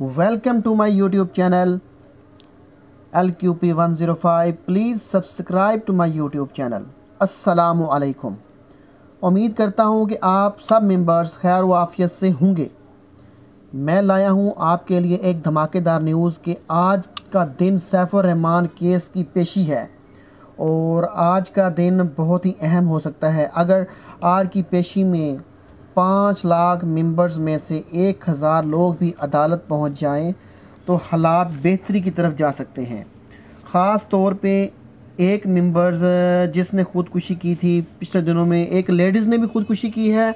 welcome to my YouTube channel L Q P one zero five please subscribe to my YouTube channel अस्सलाम वालेकुम उम्मीद करता हूँ कि आप सब मेंबर्स खैर वाफियत से होंगे मैं लाया हूँ आपके लिए एक धमाकेदार न्यूज़ कि आज का दिन सैफुर रहमान केस की पेशी है और आज का दिन बहुत ही अहम हो सकता है अगर आज की पेशी में पाँच लाख मेंबर्स में से एक हज़ार लोग भी अदालत पहुंच जाएं तो हालात बेहतरी की तरफ जा सकते हैं ख़ास तौर पे एक मेंबर्स जिसने ख़ुदकुशी की थी पिछले दिनों में एक लेडीज़ ने भी ख़ुदकुशी की है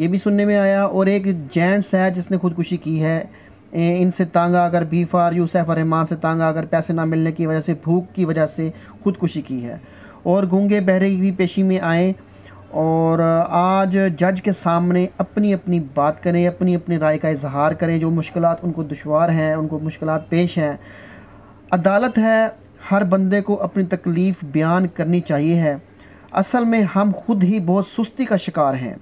ये भी सुनने में आया और एक जेंट्स है जिसने ख़ुदकुशी की है इनसे तांगा अगर बीफार फार यूसैफ रहमान से तांगा अगर पैसे ना मिलने की वजह से भूख की वजह से ख़ुदकुशी की है और गूँगे बहरे भी पेशी में आए और आज जज के सामने अपनी अपनी बात करें अपनी अपनी राय का इजहार करें जो मुश्किल उनको दुशवार हैं उनको मुश्किल पेश हैं अदालत है हर बंदे को अपनी तकलीफ़ बयान करनी चाहिए है असल में हम खुद ही बहुत सुस्ती का शिकार हैं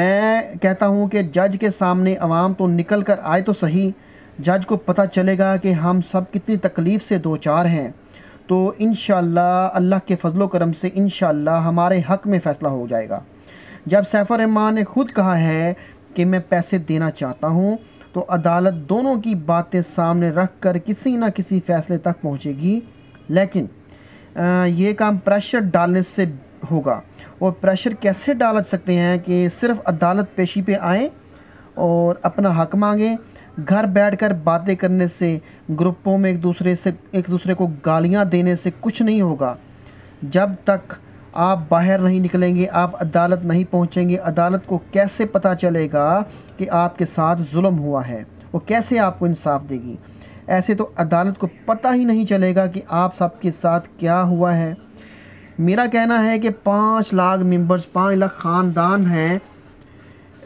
मैं कहता हूँ कि जज के सामने आवाम तो निकल कर आए तो सही जज को पता चलेगा कि हम सब कितनी तकलीफ़ से दो चार हैं तो इन अल्लाह के फजलो करम से इन हमारे हक़ में फ़ैसला हो जाएगा जब सैफ़ुररहमान ने ख़ुद कहा है कि मैं पैसे देना चाहता हूँ तो अदालत दोनों की बातें सामने रख कर किसी न किसी फ़ैसले तक पहुँचेगी लेकिन ये काम प्रेशर डालने से होगा और प्रेशर कैसे डाल सकते हैं कि सिर्फ अदालत पेशी पे आएँ और अपना हक मांगें घर बैठकर बातें करने से ग्रुपों में एक दूसरे से एक दूसरे को गालियाँ देने से कुछ नहीं होगा जब तक आप बाहर नहीं निकलेंगे आप अदालत नहीं पहुंचेंगे अदालत को कैसे पता चलेगा कि आपके साथ जुल्म हुआ है वो कैसे आपको इंसाफ देगी ऐसे तो अदालत को पता ही नहीं चलेगा कि आप सबके साथ क्या हुआ है मेरा कहना है कि पाँच लाख मेंबर्स पाँच लाख ख़ानदान हैं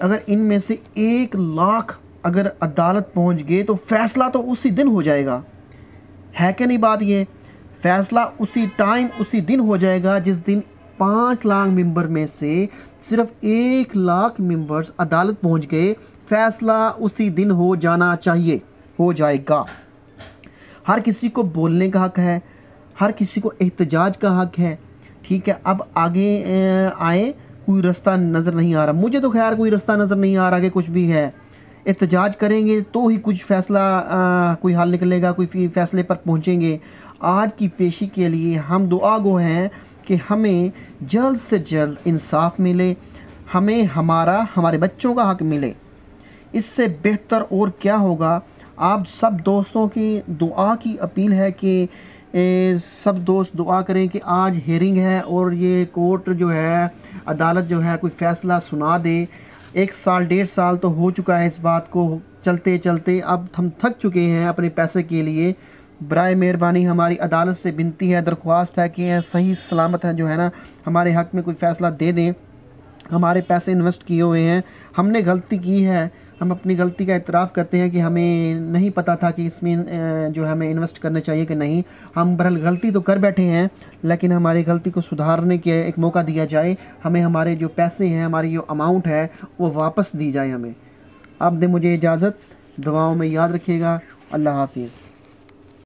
अगर इनमें से एक लाख अगर अदालत पहुंच गए तो फ़ैसला तो उसी दिन हो जाएगा है क्या नहीं बात ये फ़ैसला उसी टाइम उसी दिन हो जाएगा जिस दिन पाँच लाख मेंबर में से सिर्फ एक लाख मेंबर्स अदालत पहुंच गए फ़ैसला उसी दिन हो जाना चाहिए हो जाएगा हर किसी को बोलने का हक है हर किसी को एहतजाज का हक है ठीक है अब आगे आए कोई रास्ता नज़र नहीं आ रहा मुझे तो खैर कोई रास्ता नज़र नहीं आ रहा कि कुछ भी है एहतजाज करेंगे तो ही कुछ फ़ैसला कोई हल निकलेगा कोई फ़ैसले पर पहुँचेंगे आज की पेशी के लिए हम दुआ गो हैं कि हमें जल्द से जल्द इंसाफ मिले हमें हमारा हमारे बच्चों का हक मिले इससे बेहतर और क्या होगा आप सब दोस्तों की दुआ की अपील है कि ए, सब दोस्त दुआ करें कि आज हेरिंग है और ये कोर्ट जो है अदालत जो है कोई फ़ैसला सुना दे एक साल डेढ़ साल तो हो चुका है इस बात को चलते चलते अब हम थक चुके हैं अपने पैसे के लिए बरए मेहरबानी हमारी अदालत से विनती है दरख्वास्त है कि सही सलामत है जो है ना हमारे हक में कोई फ़ैसला दे दें हमारे पैसे इन्वेस्ट किए हुए हैं हमने गलती की है हम अपनी गलती का इतराफ़ करते हैं कि हमें नहीं पता था कि इसमें जो हमें इन्वेस्ट करना चाहिए कि नहीं हम बहरल गलती तो कर बैठे हैं लेकिन हमारी गलती को सुधारने के एक मौका दिया जाए हमें हमारे जो पैसे हैं हमारी जो अमाउंट है वो वापस दी जाए हमें आप दें मुझे इजाज़त दुआओं में याद रखिएगा अल्लाह हाफिज़